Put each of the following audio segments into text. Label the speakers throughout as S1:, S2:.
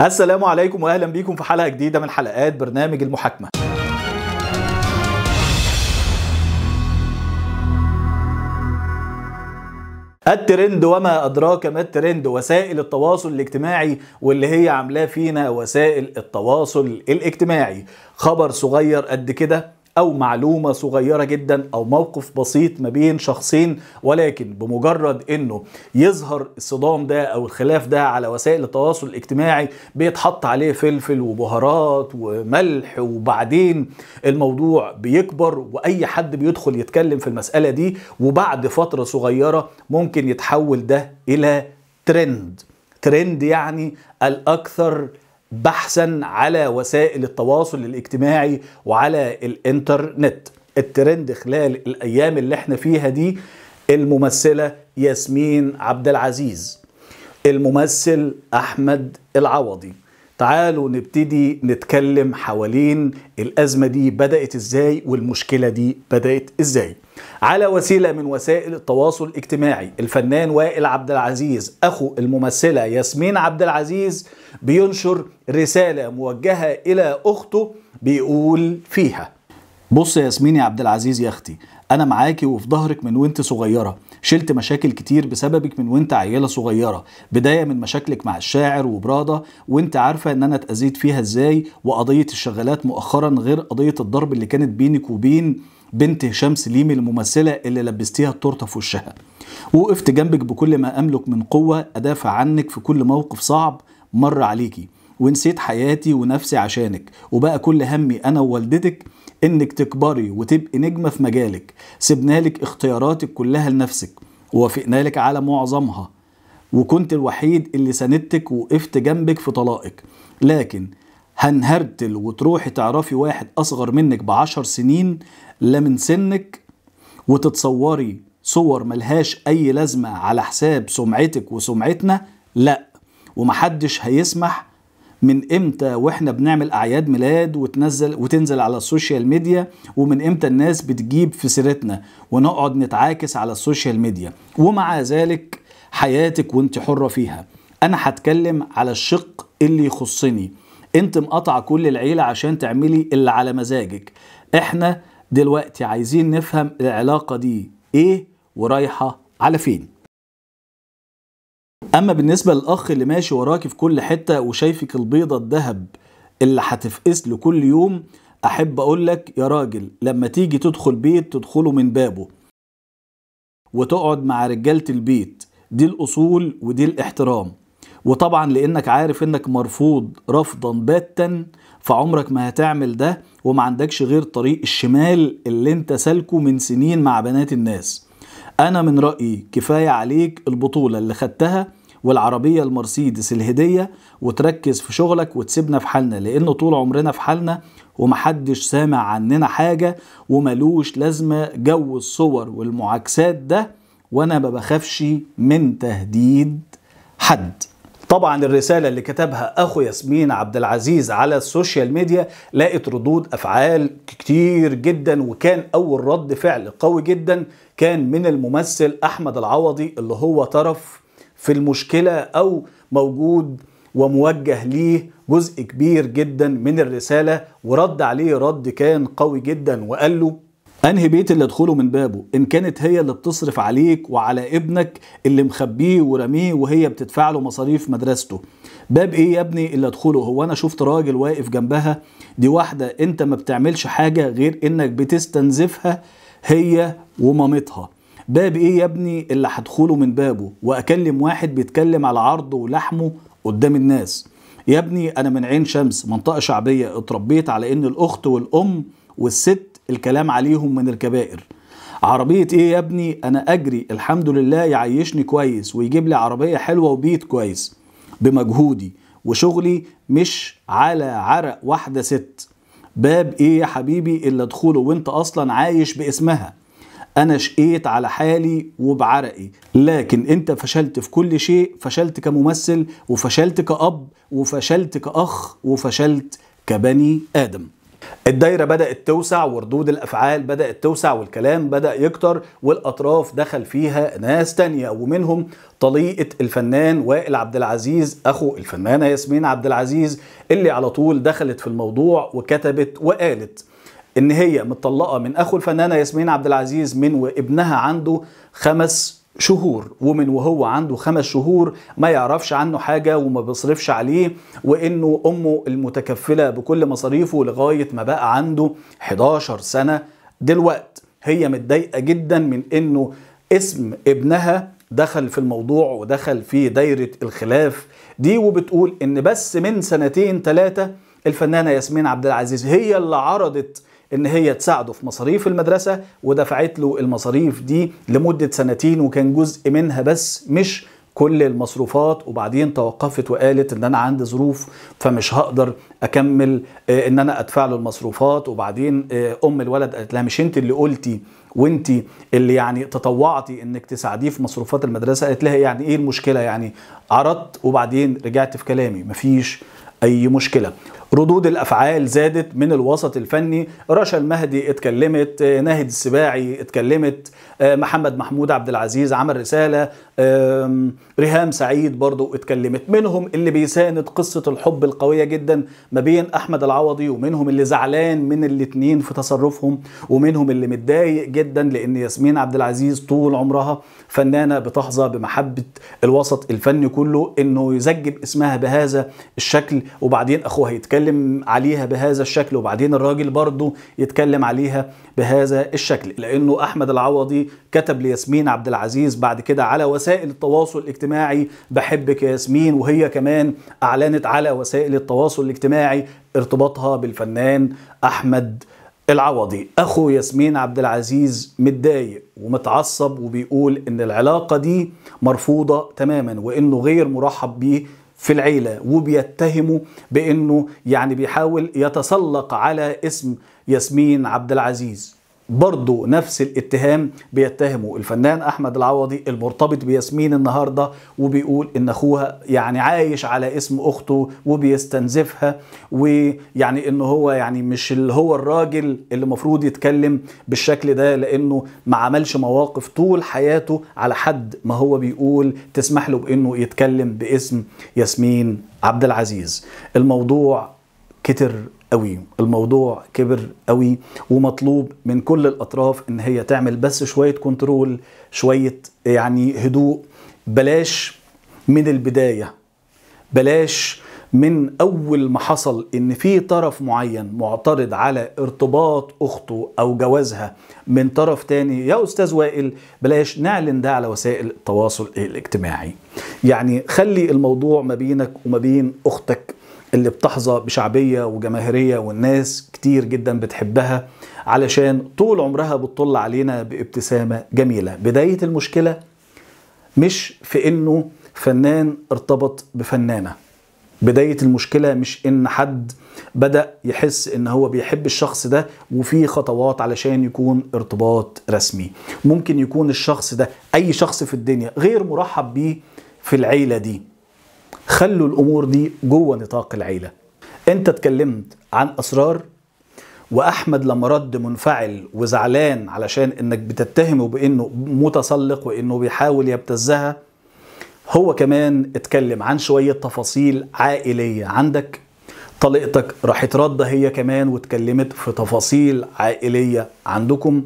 S1: السلام عليكم واهلا بيكم في حلقه جديده من حلقات برنامج المحاكمه الترند وما ادراك ما الترند وسائل التواصل الاجتماعي واللي هي عاملاه فينا وسائل التواصل الاجتماعي خبر صغير قد كده او معلومه صغيره جدا او موقف بسيط ما بين شخصين ولكن بمجرد انه يظهر الصدام ده او الخلاف ده على وسائل التواصل الاجتماعي بيتحط عليه فلفل وبهارات وملح وبعدين الموضوع بيكبر واي حد بيدخل يتكلم في المساله دي وبعد فتره صغيره ممكن يتحول ده الى ترند ترند يعني الاكثر بحثا على وسائل التواصل الاجتماعي وعلى الانترنت الترند خلال الايام اللي احنا فيها دي الممثله ياسمين عبد العزيز الممثل احمد العوضي تعالوا نبتدي نتكلم حوالين الازمه دي بدات ازاي والمشكله دي بدات ازاي على وسيلة من وسائل التواصل الاجتماعي الفنان وائل عبد العزيز أخو الممثلة ياسمين عبد العزيز بينشر رسالة موجهة إلى أخته بيقول فيها بص يا ياسمين يا عبد العزيز يا أختي أنا معاكي وفي ظهرك من وانت صغيرة شلت مشاكل كتير بسببك من وانت عيلة صغيرة بداية من مشاكلك مع الشاعر وبرادة وانت عارفة ان انا اتأذيت فيها ازاي وقضية الشغالات مؤخرا غير قضية الضرب اللي كانت بينك وبين بنت هشام سليم الممثله اللي لبستيها التورته في وشها وقفت جنبك بكل ما املك من قوه ادافع عنك في كل موقف صعب مر عليكي ونسيت حياتي ونفسي عشانك وبقى كل همي انا ووالدتك انك تكبري وتبقي نجمه في مجالك سبنا لك اختياراتك كلها لنفسك ووافقنا لك على معظمها وكنت الوحيد اللي ساندتك ووقفت جنبك في طلاقك لكن هنهردل وتروحي تعرفي واحد أصغر منك بعشر سنين لا من سنك وتتصوري صور ملهاش أي لازمة على حساب سمعتك وسمعتنا لأ ومحدش هيسمح من امتى واحنا بنعمل اعياد ميلاد وتنزل وتنزل على السوشيال ميديا ومن امتى الناس بتجيب في سيرتنا ونقعد نتعاكس على السوشيال ميديا ومع ذلك حياتك وانت حرة فيها انا هتكلم على الشق اللي يخصني انت مقطع كل العيله عشان تعملي اللي على مزاجك احنا دلوقتي عايزين نفهم العلاقه دي ايه ورايحه على فين اما بالنسبه للاخ اللي ماشي وراكي في كل حته وشايفك البيضه الذهب اللي هتفقس له كل يوم احب اقول لك يا راجل لما تيجي تدخل بيت تدخله من بابه وتقعد مع رجاله البيت دي الاصول ودي الاحترام وطبعا لانك عارف انك مرفوض رفضا باتا فعمرك ما هتعمل ده وما عندكش غير طريق الشمال اللي انت سالكه من سنين مع بنات الناس انا من رايي كفايه عليك البطوله اللي خدتها والعربيه المرسيدس الهديه وتركز في شغلك وتسيبنا في حالنا لانه طول عمرنا في حالنا ومحدش سامع عننا حاجه وملوش لازمه جو الصور والمعاكسات ده وانا ما بخافش من تهديد حد طبعا الرسالة اللي كتبها أخو ياسمين عبد العزيز على السوشيال ميديا لقت ردود أفعال كتير جدا وكان أول رد فعل قوي جدا كان من الممثل أحمد العوضي اللي هو طرف في المشكلة أو موجود وموجه ليه جزء كبير جدا من الرسالة ورد عليه رد كان قوي جدا وقال له انهي بيت اللي ادخله من بابه ان كانت هي اللي بتصرف عليك وعلى ابنك اللي مخبيه ورميه وهي بتدفع له مصاريف مدرسته باب ايه يا ابني اللي ادخله هو انا شفت راجل واقف جنبها دي واحده انت ما بتعملش حاجه غير انك بتستنزفها هي ومامتها باب ايه يا ابني اللي هدخله من بابه واكلم واحد بيتكلم على عرضه ولحمه قدام الناس يا ابني انا من عين شمس منطقه شعبيه اتربيت على ان الاخت والام والست الكلام عليهم من الكبائر عربية ايه يا ابني انا اجري الحمد لله يعيشني كويس ويجيب لي عربية حلوة وبيت كويس بمجهودي وشغلي مش على عرق واحدة ست باب ايه يا حبيبي اللي ادخله وانت اصلا عايش باسمها انا شقيت على حالي وبعرقي لكن انت فشلت في كل شيء فشلت كممثل وفشلت كأب وفشلت كأخ وفشلت كبني آدم الدايره بدات توسع وردود الافعال بدات توسع والكلام بدا يكتر والاطراف دخل فيها ناس تانية ومنهم طليقه الفنان وائل عبد العزيز اخو الفنانه ياسمين عبد العزيز اللي على طول دخلت في الموضوع وكتبت وقالت ان هي مطلقه من اخو الفنانه ياسمين عبد العزيز من وابنها عنده خمس شهور ومن وهو عنده خمس شهور ما يعرفش عنه حاجة وما بيصرفش عليه وإنه أمه المتكفلة بكل مصاريفه لغاية ما بقى عنده 11 سنة دلوقت هي متضايقة جدا من إنه اسم ابنها دخل في الموضوع ودخل في دايرة الخلاف دي وبتقول إن بس من سنتين ثلاثة الفنانة ياسمين عبد العزيز هي اللي عرضت ان هي تساعده في مصاريف المدرسه ودفعت له المصاريف دي لمده سنتين وكان جزء منها بس مش كل المصروفات وبعدين توقفت وقالت ان انا عندي ظروف فمش هقدر اكمل آه، ان انا ادفع له المصروفات وبعدين آه، ام الولد قالت لها مش انت اللي قلتي وانت اللي يعني تطوعتي انك تساعديه في مصروفات المدرسه قالت لها يعني ايه المشكله يعني عرضت وبعدين رجعت في كلامي مفيش اي مشكله ردود الافعال زادت من الوسط الفني رشا المهدي اتكلمت آه، ناهد السباعي اتكلمت آه، محمد محمود عبد العزيز عمل رساله ريهام سعيد برضو اتكلمت منهم اللي بيساند قصه الحب القويه جدا ما بين احمد العوضي ومنهم اللي زعلان من الاثنين في تصرفهم ومنهم اللي متضايق جدا لان ياسمين عبد العزيز طول عمرها فنانه بتحظى بمحبه الوسط الفني كله انه يزجب اسمها بهذا الشكل وبعدين اخوها يتكلم يتكلم عليها بهذا الشكل وبعدين الراجل برضه يتكلم عليها بهذا الشكل لانه احمد العوضي كتب لياسمين عبد العزيز بعد كده على وسائل التواصل الاجتماعي بحبك يا ياسمين وهي كمان اعلنت على وسائل التواصل الاجتماعي ارتباطها بالفنان احمد العوضي اخو ياسمين عبد العزيز متضايق ومتعصب وبيقول ان العلاقه دي مرفوضه تماما وانه غير مرحب بيه في العيلة وبيتهموا بأنه يعني بيحاول يتسلق على اسم ياسمين عبد العزيز برضه نفس الاتهام بيتهموا الفنان احمد العوضي المرتبط بياسمين النهارده وبيقول ان اخوها يعني عايش على اسم اخته وبيستنزفها ويعني ان هو يعني مش اللي هو الراجل اللي المفروض يتكلم بالشكل ده لانه ما عملش مواقف طول حياته على حد ما هو بيقول تسمح له بانه يتكلم باسم ياسمين عبد العزيز الموضوع كتر قوي الموضوع كبر قوي ومطلوب من كل الاطراف ان هي تعمل بس شويه كنترول شويه يعني هدوء بلاش من البدايه بلاش من اول ما حصل ان في طرف معين معترض على ارتباط اخته او جوازها من طرف تاني يا استاذ وائل بلاش نعلن ده على وسائل التواصل الاجتماعي يعني خلي الموضوع ما بينك وما بين اختك اللي بتحظى بشعبية وجماهيرية والناس كتير جدا بتحبها علشان طول عمرها بتطل علينا بابتسامة جميلة بداية المشكلة مش في انه فنان ارتبط بفنانة بداية المشكلة مش ان حد بدأ يحس ان هو بيحب الشخص ده وفي خطوات علشان يكون ارتباط رسمي ممكن يكون الشخص ده اي شخص في الدنيا غير مرحب بيه في العيلة دي خلوا الامور دي جوه نطاق العيله انت اتكلمت عن اسرار واحمد لما رد منفعل وزعلان علشان انك بتتهمه بانه متسلق وانه بيحاول يبتزها هو كمان اتكلم عن شويه تفاصيل عائليه عندك طليقتك راحت رده هي كمان واتكلمت في تفاصيل عائليه عندكم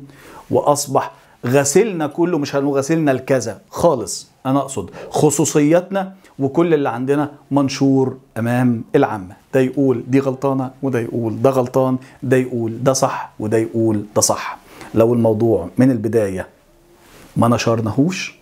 S1: واصبح غسلنا كله مش هنغسلنا الكذا خالص انا اقصد خصوصياتنا وكل اللي عندنا منشور امام العامه ده يقول دي غلطانه وده يقول ده غلطان ده يقول ده صح وده يقول ده صح لو الموضوع من البدايه ما نشرناهوش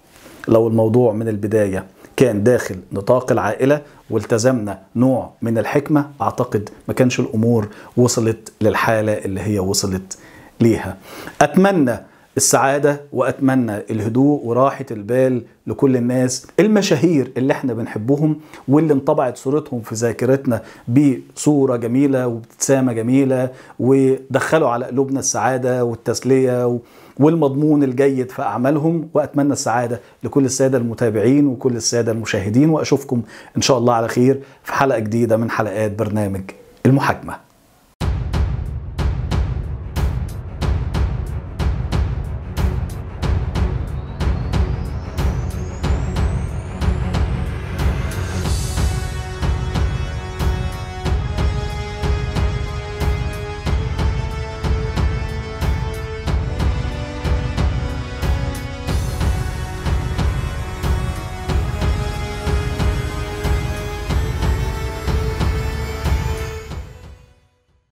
S1: لو الموضوع من البدايه كان داخل نطاق العائله والتزمنا نوع من الحكمه اعتقد ما كانش الامور وصلت للحاله اللي هي وصلت ليها اتمنى السعادة وأتمنى الهدوء وراحة البال لكل الناس المشاهير اللي احنا بنحبهم واللي انطبعت صورتهم في ذاكرتنا بصورة جميلة وابتسامة جميلة ودخلوا على قلوبنا السعادة والتسلية والمضمون الجيد في أعمالهم وأتمنى السعادة لكل السادة المتابعين وكل السادة المشاهدين وأشوفكم إن شاء الله على خير في حلقة جديدة من حلقات برنامج المحاكمة